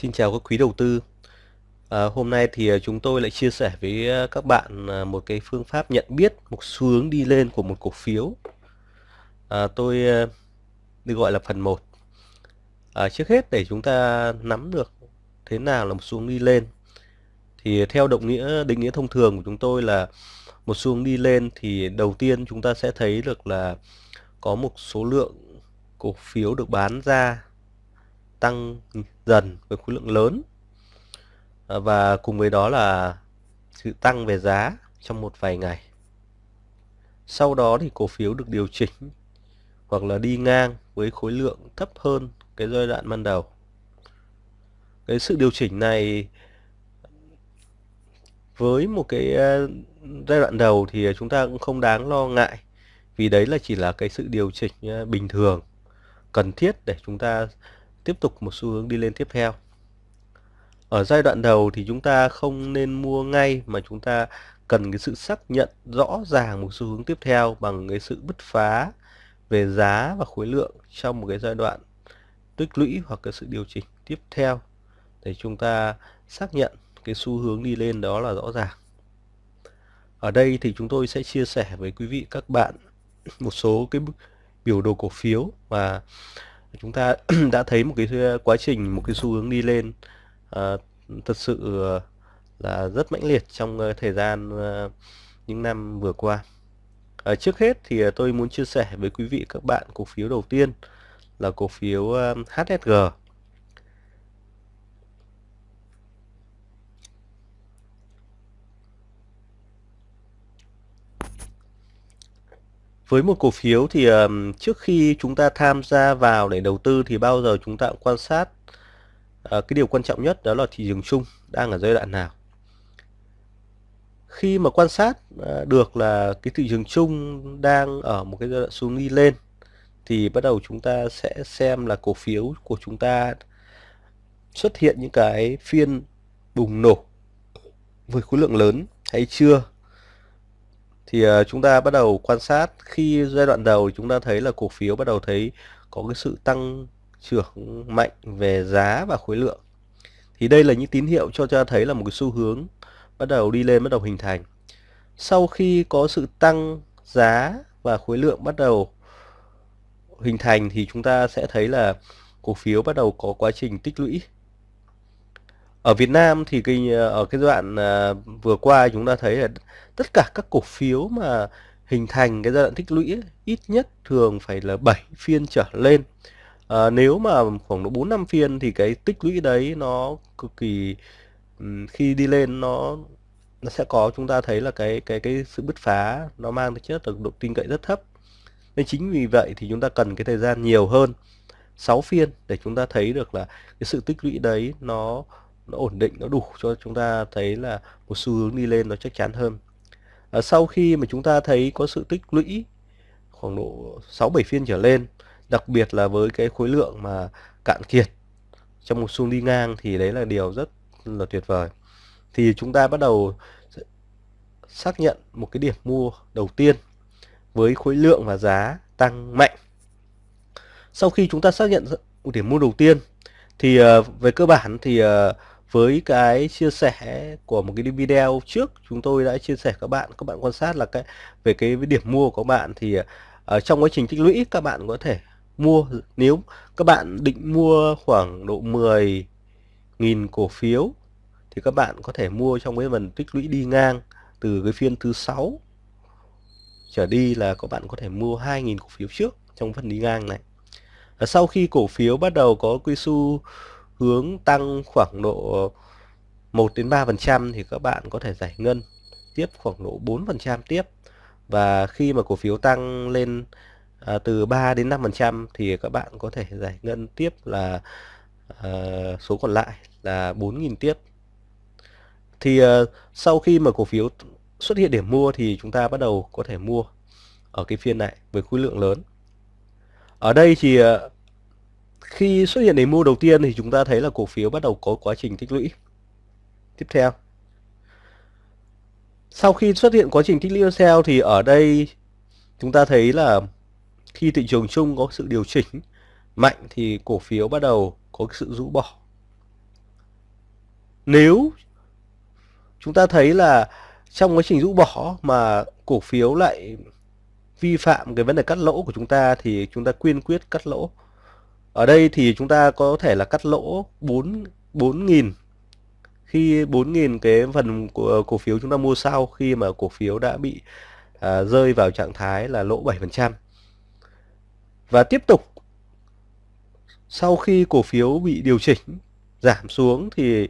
Xin chào các quý đầu tư. À, hôm nay thì à, chúng tôi lại chia sẻ với à, các bạn à, một cái phương pháp nhận biết một xu hướng đi lên của một cổ phiếu. À, tôi được gọi là phần 1. À, trước hết để chúng ta nắm được thế nào là một xu hướng đi lên thì theo động nghĩa định nghĩa thông thường của chúng tôi là một xu hướng đi lên thì đầu tiên chúng ta sẽ thấy được là có một số lượng cổ phiếu được bán ra tăng dần với khối lượng lớn à, và cùng với đó là sự tăng về giá trong một vài ngày. Sau đó thì cổ phiếu được điều chỉnh hoặc là đi ngang với khối lượng thấp hơn cái giai đoạn ban đầu. Cái sự điều chỉnh này với một cái à, giai đoạn đầu thì chúng ta cũng không đáng lo ngại vì đấy là chỉ là cái sự điều chỉnh à, bình thường cần thiết để chúng ta tiếp tục một xu hướng đi lên tiếp theo ở giai đoạn đầu thì chúng ta không nên mua ngay mà chúng ta cần cái sự xác nhận rõ ràng một xu hướng tiếp theo bằng cái sự bứt phá về giá và khối lượng trong một cái giai đoạn tích lũy hoặc cái sự điều chỉnh tiếp theo để chúng ta xác nhận cái xu hướng đi lên đó là rõ ràng ở đây thì chúng tôi sẽ chia sẻ với quý vị các bạn một số cái biểu đồ cổ phiếu và chúng ta đã thấy một cái ờ, quá trình một cái xu hướng đi lên à, thật sự ờ, là rất mãnh liệt trong thời gian những năm vừa qua à, trước hết thì tôi muốn chia sẻ với quý vị các bạn cổ phiếu đầu tiên là cổ phiếu HSG Với một cổ phiếu thì um, trước khi chúng ta tham gia vào để đầu tư thì bao giờ chúng ta cũng quan sát uh, cái điều quan trọng nhất đó là thị trường chung đang ở giai đoạn nào. Khi mà quan sát uh, được là cái thị trường chung đang ở một cái giai đoạn xuống đi lên thì bắt đầu chúng ta sẽ xem là cổ phiếu của chúng ta xuất hiện những cái phiên bùng nổ với khối lượng lớn hay chưa thì ờ, chúng ta bắt đầu quan sát khi giai đoạn đầu chúng ta thấy là cổ phiếu bắt đầu thấy có cái sự tăng trưởng mạnh về giá và khối lượng thì đây là những tín hiệu cho cho thấy là một cái xu hướng bắt đầu đi lên bắt đầu hình thành sau khi có sự tăng giá và khối lượng bắt đầu hình thành thì chúng ta sẽ thấy là cổ phiếu bắt đầu có quá trình tích lũy ở Việt Nam thì cái ờ, ở cái đoạn ờ, vừa qua chúng ta thấy là tất cả các cổ phiếu mà hình thành cái giai đoạn tích lũy ấy, ít nhất thường phải là 7 phiên trở lên à, nếu mà khoảng độ bốn năm phiên thì cái tích lũy đấy nó cực kỳ khi đi lên nó nó sẽ có chúng ta thấy là cái cái cái sự bứt phá nó mang tính chất được độ tin cậy rất thấp nên chính vì vậy thì chúng ta cần cái thời gian nhiều hơn 6 phiên để chúng ta thấy được là cái sự tích lũy đấy nó nó ổn định nó đủ cho chúng ta thấy là một xu hướng đi lên nó chắc chắn hơn à, sau khi mà chúng ta thấy có sự tích lũy khoảng độ 6 7 phiên trở lên đặc biệt là với cái khối lượng mà cạn kiệt trong một xu đi ngang thì đấy là điều rất là tuyệt vời thì chúng ta bắt đầu xác nhận một cái điểm mua đầu tiên với khối lượng và giá tăng mạnh sau khi chúng ta xác nhận một điểm mua đầu tiên thì à, về cơ bản thì à, với cái chia sẻ của một cái video trước chúng tôi đã chia sẻ các bạn các bạn quan sát là cái về cái điểm mua của các bạn thì ở ờ, trong quá trình tích lũy các bạn có thể mua nếu các bạn định mua khoảng độ 10.000 cổ phiếu thì các bạn có thể mua trong cái phần tích lũy đi ngang từ cái phiên thứ sáu trở đi là các bạn có thể mua 2.000 cổ phiếu trước trong phần đi ngang này. sau khi cổ phiếu bắt đầu có quy xu hướng tăng khoảng độ 1 đến 3% thì các bạn có thể giải ngân tiếp khoảng độ 4% tiếp và khi mà cổ phiếu tăng lên à, từ 3 đến 5% thì các bạn có thể giải ngân tiếp là à, số còn lại là 4.000 tiếp. Thì à, sau khi mà cổ phiếu xuất hiện điểm mua thì chúng ta bắt đầu có thể mua ở cái phiên này với khối lượng lớn. Ở đây thì à, khi xuất hiện đỉnh mua đầu tiên thì chúng ta thấy là cổ phiếu bắt đầu có quá trình tích lũy tiếp theo sau khi xuất hiện quá trình tích lũy sell thì ở đây chúng ta thấy là khi thị trường chung có sự điều chỉnh mạnh thì cổ phiếu bắt đầu có sự rũ bỏ nếu chúng ta thấy là trong quá trình rũ bỏ mà cổ phiếu lại vi phạm cái vấn đề cắt lỗ của chúng ta thì chúng ta quyên quyết cắt lỗ ở đây thì chúng ta có thể là cắt lỗ 4 4.000 khi 4.000 cái phần của cổ phiếu chúng ta mua sau khi mà cổ phiếu đã bị à, rơi vào trạng thái là lỗ 7%. Và tiếp tục sau khi cổ phiếu bị điều chỉnh giảm xuống thì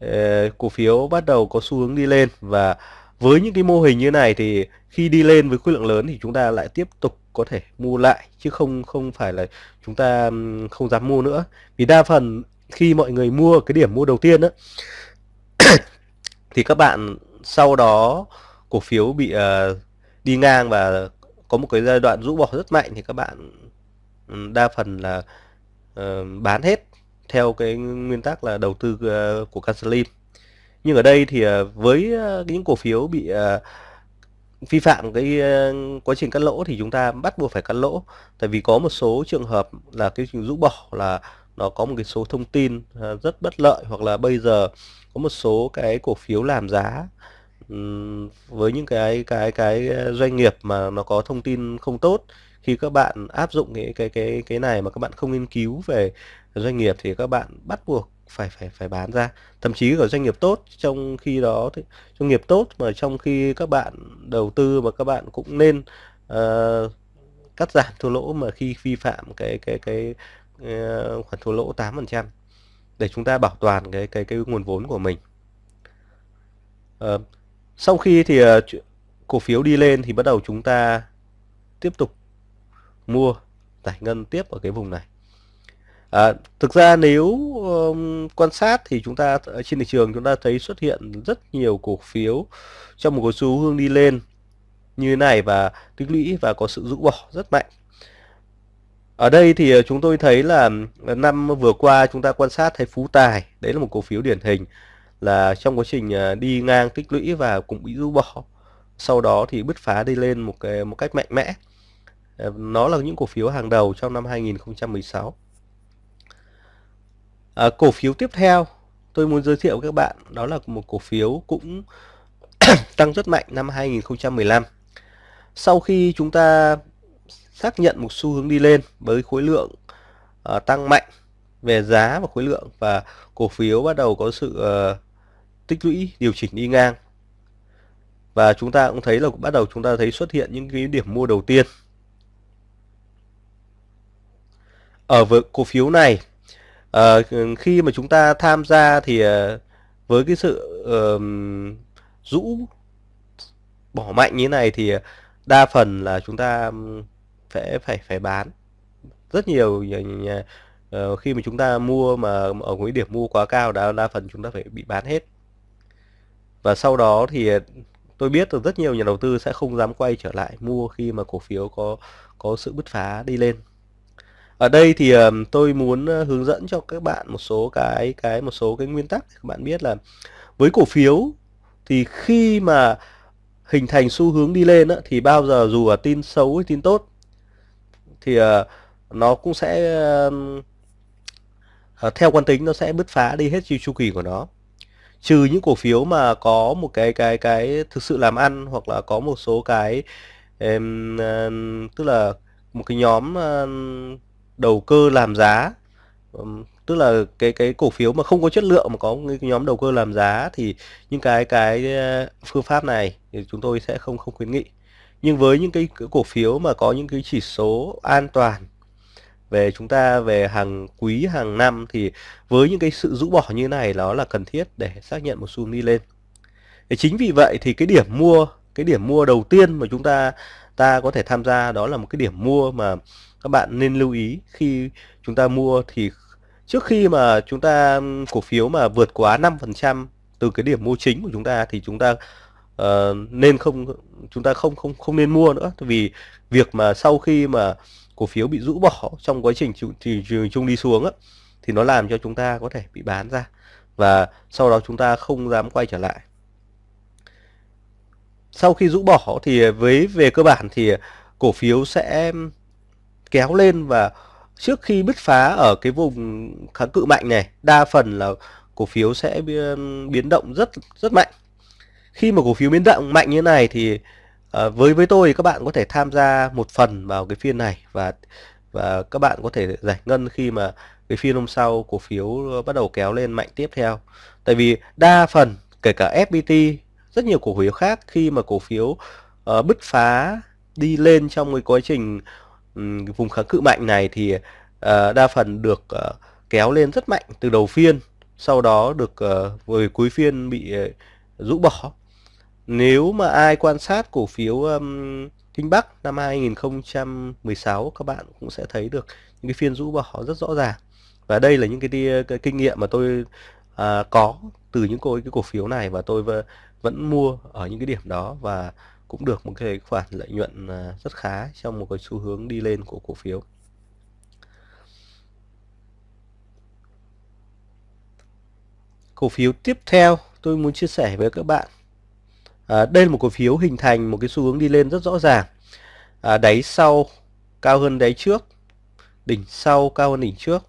eh, cổ phiếu bắt đầu có xu hướng đi lên và với những cái mô hình như này thì khi đi lên với khối lượng lớn thì chúng ta lại tiếp tục có thể mua lại chứ không không phải là chúng ta không dám mua nữa vì đa phần khi mọi người mua cái điểm mua đầu tiên á thì các bạn sau đó cổ phiếu bị uh, đi ngang và có một cái giai đoạn rũ bỏ rất mạnh thì các bạn đa phần là uh, bán hết theo cái nguyên tắc là đầu tư uh, của Can Nhưng ở đây thì uh, với uh, những cổ phiếu bị uh, vi phạm cái ờ, quá trình cắt lỗ thì chúng ta bắt buộc phải cắt lỗ tại vì có một số trường hợp là cái rũ bỏ là nó có một cái số thông tin ờ, rất bất lợi hoặc là bây giờ có một số cái cổ phiếu làm giá với những cái cái cái ờ, doanh nghiệp mà nó có thông tin không tốt khi các bạn áp dụng cái cái cái cái này mà các bạn không nghiên cứu về doanh nghiệp thì các bạn bắt buộc phải phải phải bán ra thậm chí cả doanh nghiệp tốt trong khi đó thì doanh nghiệp tốt mà trong khi các bạn đầu tư mà các bạn cũng nên uh, cắt giảm thua lỗ mà khi vi phạm cái cái cái, uh, khoản thua lỗ 8% để chúng ta bảo toàn cái cái cái nguồn vốn của mình uh, sau khi thì uh, cổ phiếu đi lên thì bắt đầu chúng ta tiếp tục mua giải ngân tiếp ở cái vùng này À, thực ra nếu um, quan sát thì chúng ta trên thị trường chúng ta thấy xuất hiện rất nhiều cổ phiếu trong một cái xu hướng đi lên như thế này và tích lũy và có sự rũ bỏ rất mạnh. Ở đây thì ờ, chúng tôi thấy là ờ, năm vừa qua chúng ta quan sát thấy Phú Tài, đấy là một cổ phiếu điển hình là trong quá trình ờ, đi ngang tích lũy và cũng bị rũ bỏ. Sau đó thì bứt phá đi lên một cái một cách mạnh mẽ. Nó là những cổ phiếu hàng đầu trong năm 2016 à, cổ phiếu tiếp theo tôi muốn giới thiệu các bạn đó là một cổ phiếu cũng tăng rất mạnh năm 2015 sau khi chúng ta xác nhận một xu hướng đi lên với khối lượng uh, tăng mạnh về giá và khối lượng và cổ phiếu bắt đầu có sự uh, tích lũy điều chỉnh đi ngang và chúng ta cũng thấy là bắt đầu chúng ta thấy xuất hiện những cái điểm mua đầu tiên ở với cổ phiếu này à, khi mà chúng ta tham gia thì ờ, với cái sự uh, rũ bỏ mạnh như này thì đa phần là chúng ta phải phải phải bán rất nhiều uh, khi mà chúng ta mua mà ở cái điểm mua quá cao đã đa phần chúng ta phải bị bán hết và sau đó thì tôi biết được rất nhiều nhà đầu tư sẽ không dám quay trở lại mua khi mà cổ phiếu có có sự bứt phá đi lên ở đây thì um, tôi muốn ờ, hướng dẫn cho các bạn một số cái cái một số cái nguyên tắc các bạn biết là với cổ phiếu thì khi mà hình thành xu hướng đi lên á, thì bao giờ dù là tin xấu hay tin tốt thì uh, nó cũng sẽ uh, theo quan tính nó sẽ bứt phá đi hết chu kỳ của nó trừ những cổ phiếu mà có một cái cái cái thực sự làm ăn hoặc là có một số cái um, uh, tức là một cái nhóm uh, đầu cơ làm giá tức là cái cái cổ phiếu mà không có chất lượng mà có cái nhóm đầu cơ làm giá thì những cái cái ờ, phương pháp này thì chúng tôi sẽ không không khuyến nghị nhưng với những cái cổ phiếu mà có những cái chỉ số an toàn về chúng ta về hàng quý hàng năm thì với những cái sự rũ bỏ như này nó là cần thiết để xác nhận một xu đi lên thì chính vì vậy thì cái điểm mua cái điểm mua đầu tiên mà chúng ta ta có thể tham gia đó là một cái điểm mua mà các bạn nên lưu ý khi chúng ta mua thì trước khi mà chúng ta cổ phiếu mà vượt quá 5% từ cái điểm mua chính của chúng ta thì chúng ta uh, nên không chúng ta không không không nên mua nữa vì việc mà sau khi mà cổ phiếu bị rũ bỏ trong quá trình thị trường chung đi xuống á, thì nó làm cho chúng ta có thể bị bán ra và sau đó chúng ta không dám quay trở lại sau khi rũ bỏ thì với về cơ bản thì cổ phiếu sẽ kéo lên và trước khi bứt phá ở cái vùng kháng cự mạnh này đa phần là cổ phiếu sẽ biến động rất rất mạnh khi mà cổ phiếu biến động mạnh như thế này thì ờ, với với tôi các bạn có thể tham gia một phần vào cái phiên này và và các bạn có thể giải ngân khi mà cái phiên hôm sau cổ phiếu bắt đầu kéo lên mạnh tiếp theo tại vì đa phần kể cả FPT rất nhiều cổ phiếu khác khi mà cổ phiếu uh, bứt phá đi lên trong cái quá trình vùng kháng cự mạnh này thì uh, đa phần được uh, kéo lên rất mạnh từ đầu phiên sau đó được uh, ờ, về cuối phiên bị uh, rũ bỏ nếu mà ai quan sát cổ phiếu um, Kinh Bắc năm 2016 các bạn cũng sẽ thấy được những cái phiên rũ bỏ rất rõ ràng và đây là những cái, cái kinh nghiệm mà tôi uh, có từ những cô cái cổ phiếu này và tôi vẫn mua ở những cái điểm đó và cũng được một cái khoản lợi nhuận à, rất khá trong một cái xu hướng đi lên của cổ phiếu cổ phiếu tiếp theo tôi muốn chia sẻ với các bạn à, đây là một cổ phiếu hình thành một cái xu hướng đi lên rất rõ ràng à, đáy sau cao hơn đáy trước đỉnh sau cao hơn đỉnh trước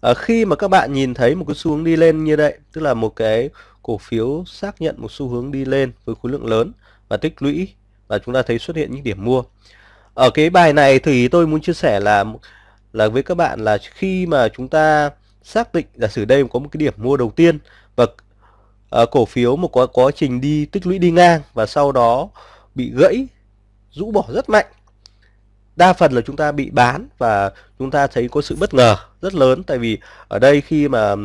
à, khi mà các bạn nhìn thấy một cái xu hướng đi lên như vậy tức là một cái cổ phiếu xác nhận một xu hướng đi lên với khối lượng lớn và tích lũy và chúng ta thấy xuất hiện những điểm mua ở cái bài này thì tôi muốn chia sẻ là là với các bạn là khi mà chúng ta xác định giả sử đây có một cái điểm mua đầu tiên và uh, cổ phiếu một có quá trình đi tích lũy đi ngang và sau đó bị gãy rũ bỏ rất mạnh đa phần là chúng ta bị bán và chúng ta thấy có sự bất ngờ rất lớn tại vì ở đây khi mà uh,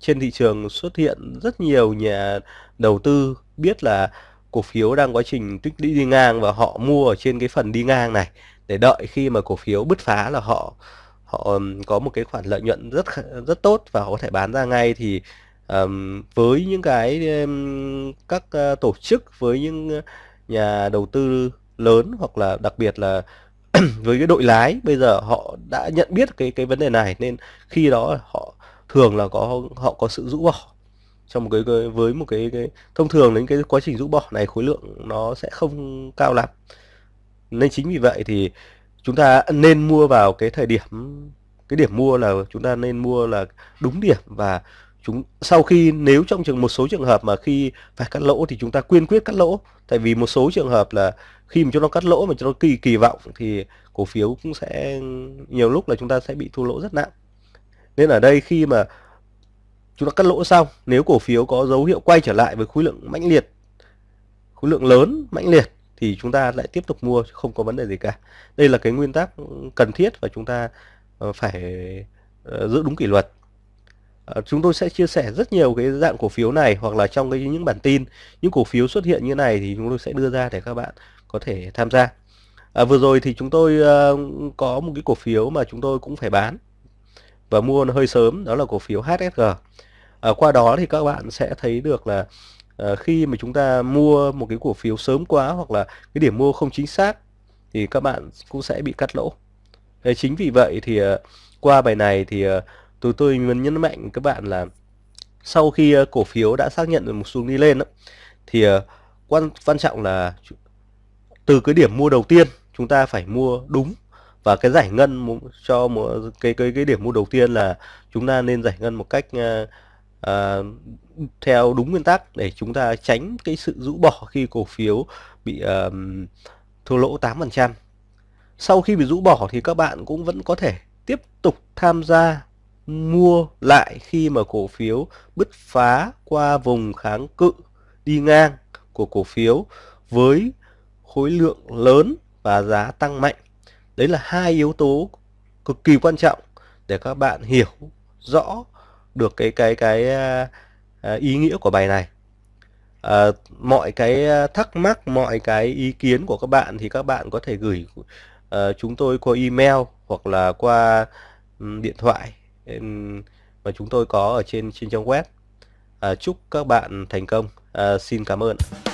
trên thị trường xuất hiện rất nhiều nhà đầu tư biết là cổ phiếu đang quá trình tích lũy đi ngang và họ mua ở trên cái phần đi ngang này để đợi khi mà cổ phiếu bứt phá là họ họ có một cái khoản lợi nhuận rất rất tốt và họ có thể bán ra ngay thì um, với những cái um, các uh, tổ chức với những nhà đầu tư lớn hoặc là đặc biệt là với cái đội lái bây giờ họ đã nhận biết cái cái vấn đề này nên khi đó họ thường là có họ có sự rũ bỏ trong một cái, cái với một cái, cái thông thường đến cái quá trình rũ bỏ này khối lượng nó sẽ không cao lắm nên chính vì vậy thì chúng ta nên mua vào cái thời điểm cái điểm mua là chúng ta nên mua là đúng điểm và chúng sau khi nếu trong trường một số trường hợp mà khi phải cắt lỗ thì chúng ta quyên quyết cắt lỗ tại vì một số trường hợp là khi mà chúng nó cắt lỗ mà chúng nó kỳ kỳ vọng thì cổ phiếu cũng sẽ nhiều lúc là chúng ta sẽ bị thua lỗ rất nặng nên ở đây khi mà chúng ta cắt lỗ xong nếu cổ phiếu có dấu hiệu quay trở lại với khối lượng mãnh liệt khối lượng lớn mãnh liệt thì chúng ta lại tiếp tục mua không có vấn đề gì cả đây là cái nguyên tắc cần thiết và chúng ta ờ, phải ờ, giữ đúng kỷ luật ờ, chúng tôi sẽ chia sẻ rất nhiều cái dạng cổ phiếu này hoặc là trong cái những bản tin những cổ phiếu xuất hiện như này thì chúng tôi sẽ đưa ra để các bạn có thể tham gia à, vừa rồi thì chúng tôi có một cái cổ phiếu mà chúng tôi cũng phải bán và mua nó hơi sớm đó là cổ phiếu HSG à, qua đó thì các bạn sẽ thấy được là à, khi mà chúng ta mua một cái cổ phiếu sớm quá hoặc là cái điểm mua không chính xác thì các bạn cũng sẽ bị cắt lỗ à, chính vì vậy thì à, qua bài này thì à, tôi tôi muốn nhấn mạnh các bạn là sau khi à, cổ phiếu đã xác nhận được một xu đi lên đó, thì à, quan quan trọng là từ cái điểm mua đầu tiên chúng ta phải mua đúng và cái giải ngân cho một cái cái cái điểm mua đầu tiên là chúng ta nên giải ngân một cách uh, à, theo đúng nguyên tắc để chúng ta tránh cái sự rũ bỏ khi cổ phiếu bị à, thua lỗ 8%. Sau khi bị rũ bỏ thì các bạn cũng vẫn có thể tiếp tục tham gia mua lại khi mà cổ phiếu bứt phá qua vùng kháng cự đi ngang của cổ phiếu với khối lượng lớn và giá tăng mạnh. Đấy là hai yếu tố cực kỳ quan trọng để các bạn hiểu rõ được cái cái cái à, à, ý nghĩa của bài này à, mọi cái à, thắc mắc mọi cái ý kiến của các bạn thì các bạn có thể gửi uh, chúng tôi qua email hoặc là qua um, điện thoại um, mà chúng tôi có ở trên trên trang web à, chúc các bạn thành công à, xin cảm ơn